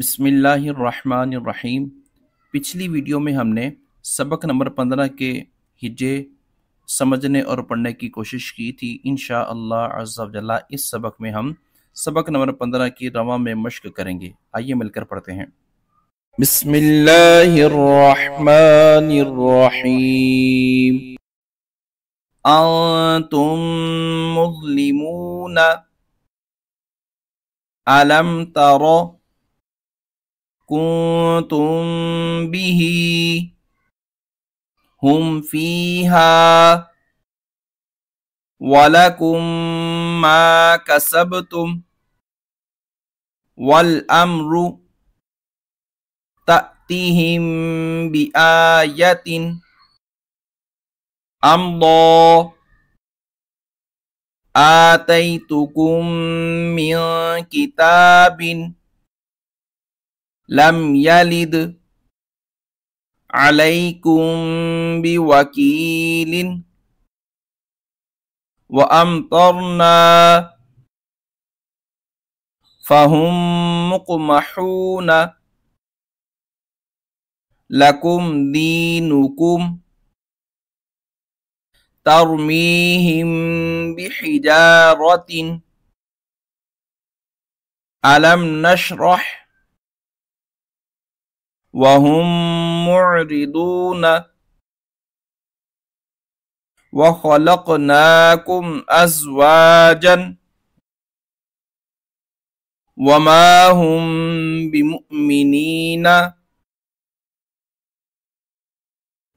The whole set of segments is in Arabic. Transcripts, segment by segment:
بسم اللہ الرحمن الرحیم پچھلی ویڈیو میں ہم نے سبق نمبر پندرہ کے ہجے سمجھنے اور پڑھنے کی کوشش کی تھی انشاءاللہ شاء اللہ اعضبلہ اس سبق میں ہم سبق نمبر پندرہ کی رواں میں مشق کریں گے آئیے مل کر پڑھتے ہیں بسم اللہ الرحمن الرحیم انتم مظلمون علم ترو كنتم به هم فيها ولكم ما كسبتم والأمر تاتيهم بآية أم الله آتيتكم من كتاب لم يلد عليكم بوكيل وأمطرنا فهم مقمحون لكم دينكم ترميهم بحجارة ألم نشرح ؟ وهم معرضون وخلقناكم أزواجا وما هم بمؤمنين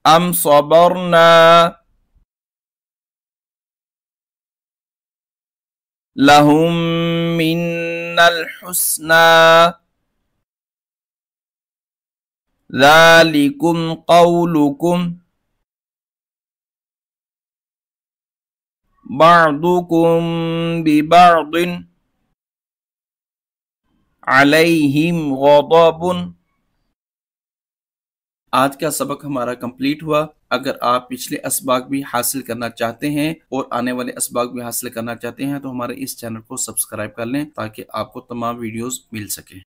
أم صبرنا لهم منا الحسنى ذلكم قولكم بعضكم ببعض عليهم غضب आज का सबक हमारा कंप्लीट हुआ अगर आप पिछले इसबाक भी हासिल करना चाहते हैं और आने वाले इसबाक भी हासिल करना चाहते हैं तो हमारे इस चैनल को सब्सक्राइब कर लें ताकि आपको तमाम वीडियोस मिल सकें